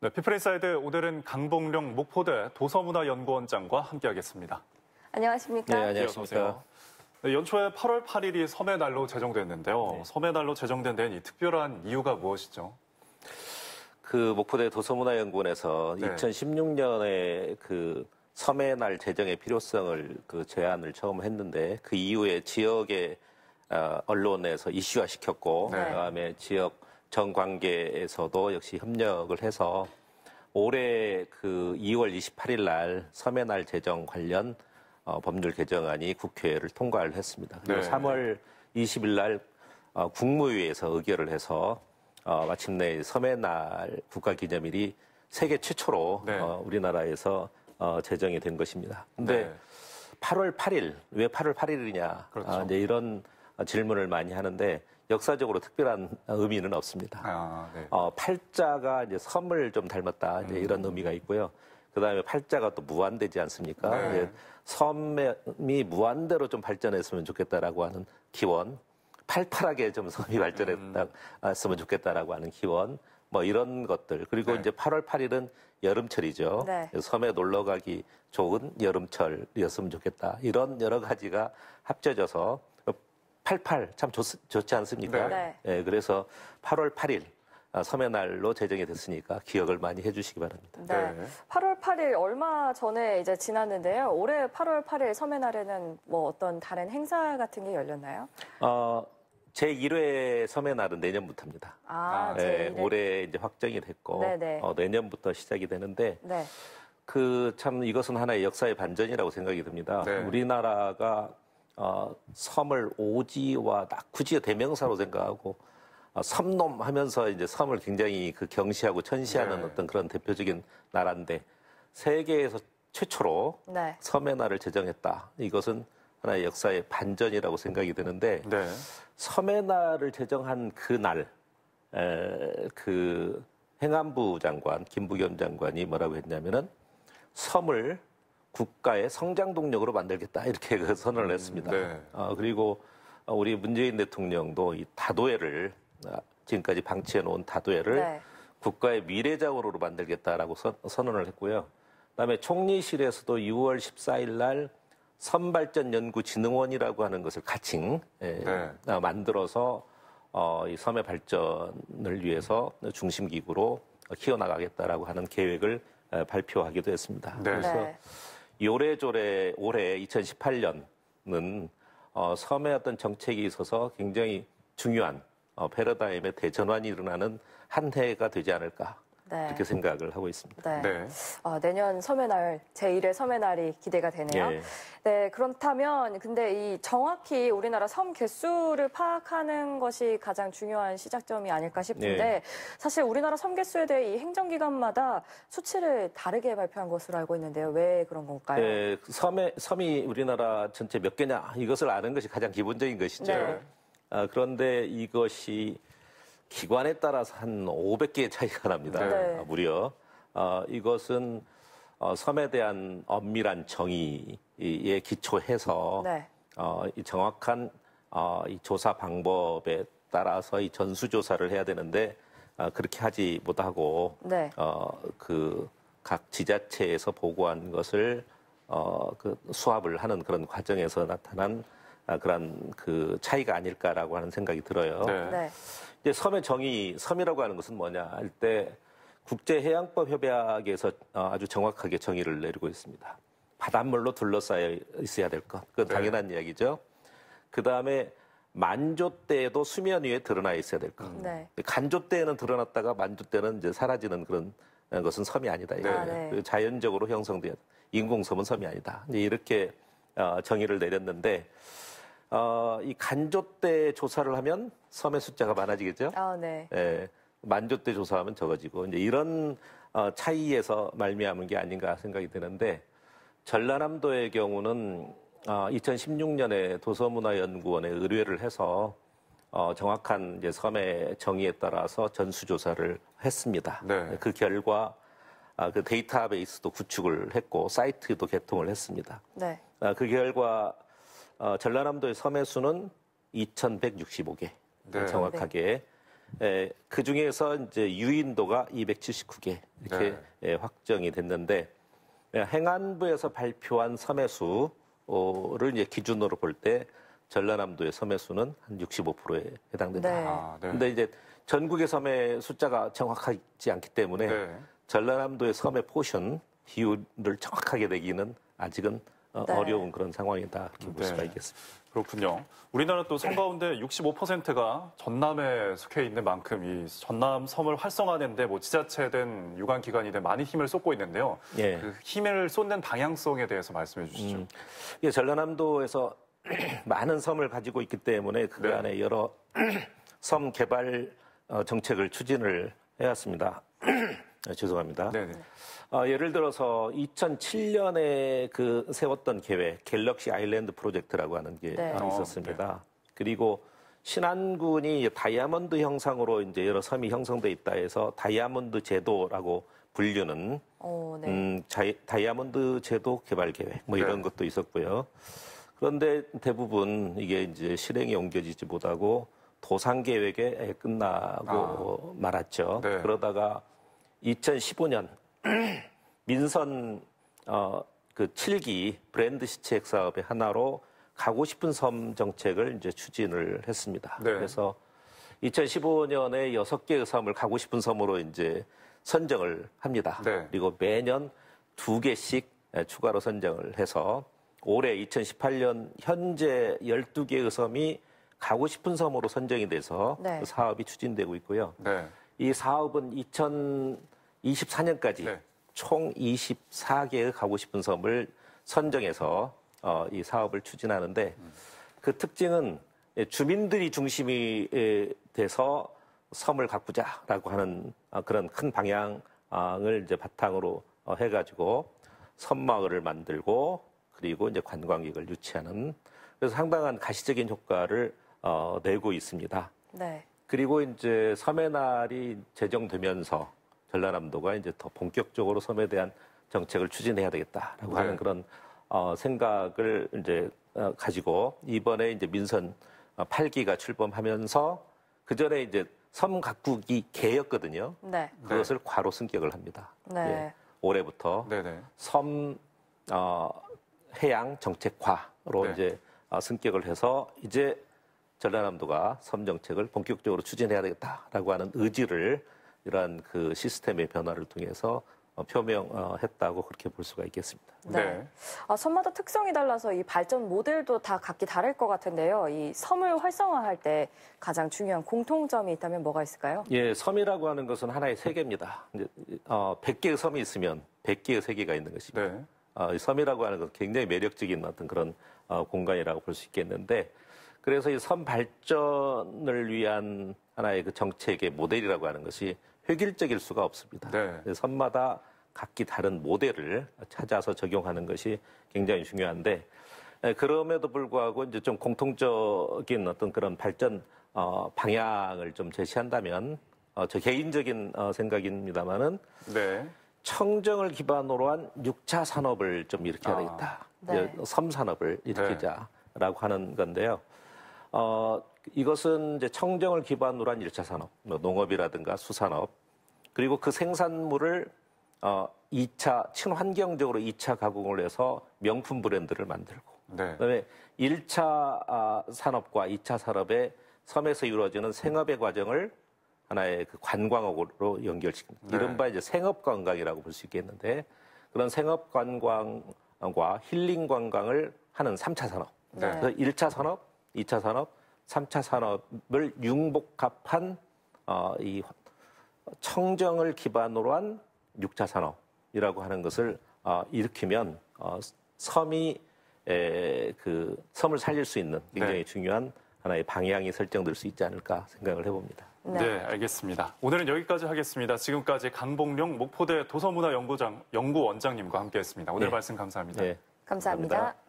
네, 피플인사이드 오늘은 강봉령 목포대 도서문화연구원장과 함께하겠습니다. 안녕하십니까? 네, 네 안녕하십니까? 네, 연초에 8월 8일이 섬의 날로 제정됐는데요. 네. 섬의 날로 제정된 데는 이 특별한 이유가 무엇이죠? 그 목포대 도서문화연구원에서 네. 2016년에 그 섬의 날 제정의 필요성을 그 제안을 처음 했는데 그 이후에 지역의 어, 언론에서 이슈화 시켰고 네. 그다음에 지역 전 관계에서도 역시 협력을 해서 올해 그 2월 28일 날 섬의 날 제정 관련 어, 법률 개정안이 국회를 통과를 했습니다. 그리고 네. 3월 20일 날 어, 국무위에서 의결을 해서 어, 마침내 섬의날 국가기념일이 세계 최초로 네. 어, 우리나라에서 어, 제정이 된 것입니다. 근데 네. 8월 8일 왜 8월 8일이냐 아, 그렇죠. 아, 이제 이런 질문을 많이 하는데 역사적으로 특별한 의미는 없습니다. 아, 네. 어, 팔자가 이제 섬을 좀 닮았다 이제 음. 이런 의미가 있고요. 그다음에 팔자가 또 무한되지 않습니까? 네. 이제 예, 섬이 무한대로 좀 발전했으면 좋겠다라고 하는 기원, 팔팔하게 좀 섬이 발전했으면 음. 아, 좋겠다라고 하는 기원, 뭐 이런 것들 그리고 네. 이제 8월 8일은 여름철이죠. 네. 예, 섬에 놀러 가기 좋은 여름철이었으면 좋겠다. 이런 여러 가지가 합쳐져서 88참 좋, 지 않습니까? 네. 네. 예, 그래서 8월 8일 아, 섬의 날로 제정이 됐으니까 기억을 많이 해주시기 바랍니다. 네. 8월 8일 얼마 전에 이제 지났는데요. 올해 8월 8일 섬의 날에는 뭐 어떤 다른 행사 같은 게 열렸나요? 어, 제 1회 섬의 날은 내년부터입니다. 아, 네, 올해 이제 확정이 됐고 네, 네. 어, 내년부터 시작이 되는데 그참 이것은 하나의 역사의 반전이라고 생각이 듭니다. 우리나라가 어, 섬을 오지와 낙구지의 대명사로 생각하고 어, 섬놈 하면서 이제 섬을 굉장히 그 경시하고 천시하는 네. 어떤 그런 대표적인 나라인데 세계에서 최초로 네. 섬의 날을 제정했다. 이것은 하나의 역사의 반전이라고 생각이 드는데 네. 섬의 날을 제정한 그 날, 에, 그 행안부 장관 김부겸 장관이 뭐라고 했냐면은 섬을 국가의 성장 동력으로 만들겠다 이렇게 그 선언을 음, 했습니다. 네. 어, 그리고 어, 우리 문재인 대통령도 이 다도해를 아, 지금까지 방치해 놓은 다도해를 네. 국가의 미래 자원으로 만들겠다라고 선, 언을 했고요. 그다음에 총리실에서도 6월 14일 날 선발전 연구 진흥원이라고 하는 것을 가칭 예, 네. 아, 만들어서 어, 이 섬의 발전을 위해서 중심 기구로 키워나가겠다라고 하는 계획을 발표하기도 했습니다. 네. 그래서 네. 요래조래 올해 2018년은 어, 섬의 어떤 정책이 있어서 굉장히 중요한 어, 패러다임의 대전환이 일어나는 한 해가 되지 않을까 네. 그렇게 생각을 하고 있습니다. 네. 네. 어, 내년 섬의 날, 제1의 섬의 날이 기대가 되네요. 예. 네, 그렇다면 근데 이 정확히 우리나라 섬 개수를 파악하는 것이 가장 중요한 시작점이 아닐까 싶은데 예. 사실 우리나라 섬 개수에 대해 이 행정기관마다 수치를 다르게 발표한 것으로 알고 있는데요. 왜 그런 건가요? 예, 섬의, 섬이 우리나라 전체 몇 개냐 이것을 아는 것이 가장 기본적인 것이죠. 네. 아, 그런데 이것이 기관에 따라서 한 500개의 차이가 납니다. 네. 아, 무려 어, 이것은 어, 섬에 대한 엄밀한 정의에 기초해서 네. 어, 이 정확한 어, 이 조사 방법에 따라서 이 전수 조사를 해야 되는데 아, 그렇게 하지 못하고 네. 어그 각 지자체에서 보고한 것을 어그 수합을 하는 그런 과정에서 나타난 아, 그런 그 차이가 아닐까라고 하는 생각이 들어요. 네. 네. 이제 섬의 정의, 섬이라고 하는 것은 뭐냐 할 때 국제해양법 협약에서 어, 아주 정확하게 정의를 내리고 있습니다. 바닷물로 둘러싸여 있어야 될 것. 그건 네. 당연한 네. 이야기죠. 그 다음에 만조 때에도 수면 위에 드러나 있어야 될 것. 음. 네. 간조 때에는 드러났다가 만조 때는 이제 사라지는 그런 어, 것은 섬이 아니다. 네. 아, 네. 그 자연적으로 형성된 인공섬은 섬이 아니다. 이제 이렇게 어, 정의를 내렸는데 어, 이 간조 때 조사를 하면 섬의 숫자가 많아지겠죠. 아, 네. 예, 만조 때 조사하면 적어지고 이제 이런 어, 차이에서 말미암은 게 아닌가 생각이 드는데 전라남도의 경우는 어, 2016년에 도서문화연구원에 의뢰를 해서 어, 정확한 이제 섬의 정의에 따라서 전수조사를 했습니다. 네. 그 결과 아, 그 데이터베이스도 구축을 했고 사이트도 개통을 했습니다. 네. 아, 그 결과 어, 전라남도의 섬의 수는 2,165개 네. 정확하게 에, 그 중에서 이제 유인도가 279개 이렇게 네. 에, 예, 확정이 됐는데 에, 예, 행안부에서 발표한 섬의 수를 이제 기준으로 볼 때 전라남도의 섬의 수는 한 65%에 해당된다. 네. 아, 네. 근데 이제 전국의 섬의 숫자가 정확하지 않기 때문에 네. 전라남도의 섬의 포션 비율을 정확하게 내기는 아직은 어, 네. 어려운 그런 상황이다 이렇게 볼 네. 수가 있겠습니다. 그렇군요. 우리나라 또성 가운데 65%가 전남에 속해 있는 만큼 이 전남 섬을 활성화하는데 뭐 지자체든 유관기관이든 많이 힘을 쏟고 있는데요. 예. 그 힘을 쏟는 방향성에 대해서 말씀해 주시죠. 음, 예, 전라남도에서 많은 섬을 가지고 있기 때문에 그 네. 안에 여러 섬 개발 어, 정책을 추진을 해왔습니다. 네, 죄송합니다. 네네. 어, 예를 들어서 2007년에 그 세웠던 계획 갤럭시 아일랜드 프로젝트라고 하는 게 네. 있었습니다. 어, 네. 그리고 신안군이 다이아몬드 형상으로 이제 여러 섬이 형성돼 있다 해서 다이아몬드 제도라고 분류는 오, 어, 네. 음, 자이, 다이아몬드 제도 개발 계획 뭐 이런 네. 것도 있었고요. 그런데 대부분 이게 이제 실행에 옮겨지지 못하고 도상 계획에 끝나고 아. 말았죠. 네. 그러다가 2015년 민선 어, 그 7기 브랜드 시책 사업의 하나로 가고 싶은 섬 정책을 이제 추진을 했습니다. 네. 그래서 2015년에 6개의 섬을 가고 싶은 섬으로 이제 선정을 합니다. 네. 그리고 매년 2개씩 예, 추가로 선정을 해서 올해 2018년 현재 12개의 섬이 가고 싶은 섬으로 선정이 돼서 네. 그 사업이 추진되고 있고요. 네. 이 사업은 2000 24년까지 네. 총 24개의 가고 싶은 섬을 선정해서 어, 이 사업을 추진하는데 그 특징은 주민들이 중심이 돼서 섬을 가꾸자라고 하는 어, 그런 큰 방향을 이제 바탕으로 어, 해가지고 섬마을을 만들고 그리고 이제 관광객을 유치하는 그래서 상당한 가시적인 효과를 어, 내고 있습니다. 네. 그리고 이제 섬의 날이 제정되면서 전라남도가 이제 더 본격적으로 섬에 대한 정책을 추진해야 되겠다라고 네. 하는 그런 어, 생각을 이제 어, 가지고 이번에 이제 민선 8기가 어, 출범하면서 그 전에 이제 섬 각국이 개였거든요. 네. 그것을 과로 승격을 합니다. 네. 예, 올해부터 네네. 섬 어, 해양 정책화로 네. 이제 어, 승격을 해서 이제 전라남도가 섬 정책을 본격적으로 추진해야 되겠다라고 하는 의지를 이러한 그 시스템의 변화를 통해서 어, 표명했다고 어, 그렇게 볼 수가 있겠습니다. 네. 네. 아, 어, 섬마다 특성이 달라서 이 발전 모델도 다 각기 다를 것 같은데요. 이 섬을 활성화할 때 가장 중요한 공통점이 있다면 뭐가 있을까요? 예, 섬이라고 하는 것은 하나의 세계입니다. 이제 어, 100개의 섬이 있으면 100개의 세계가 있는 것입니다. 네. 어, 섬이라고 하는 것은 굉장히 매력적인 어떤 그런 어, 공간이라고 볼 수 있겠는데 그래서 이 섬 발전을 위한 하나의 그 정책의 모델이라고 하는 것이 획일적일 수가 없습니다. 네. 그 선마다 각기 다른 모델을 찾아서 적용하는 것이 굉장히 중요한데 그럼에도 불구하고 이제 좀 공통적인 어떤 그런 발전 어, 방향을 좀 제시한다면 어, 저 개인적인 어, 생각입니다만은 네. 청정을 기반으로 한 6차 산업을 좀 일으켜야 아. 되겠다. 아, 네. 예, 섬산업을 일으키자라고 네. 하는 건데요. 어, 이것은 이제 청정을 기반으로 한 1차 산업, 뭐 농업이라든가 수산업, 그리고 그 생산물을 어, 2차 친환경적으로 2차 가공을 해서 명품 브랜드를 만들고 네. 그다음에 1차 아, 산업과 2차 산업의 섬에서 이루어지는 생업의 과정을 하나의 그 관광으로 업연결시킵다 네. 이른바 이제 생업 관광이라고 볼 수 있겠는데 그런 생업 관광과 힐링 관광을 하는 3차 산업. 네. 그래서 1차 산업, 2차 산업, 3차 산업을 융복합한 어, 이 청정을 기반으로 한 6차 산업이라고 하는 것을 어, 일으키면 어, 섬이 에, 그 섬을 살릴 수 있는 굉장히 네. 중요한 하나의 방향이 설정될 수 있지 않을까 생각을 해봅니다. 네. 네. 알겠습니다. 오늘은 여기까지 하겠습니다. 지금까지 강봉룡 목포대 도서문화연구장 연구원장님과 함께했습니다. 오늘 네. 말씀 감사합니다. 네. 감사합니다. 감사합니다.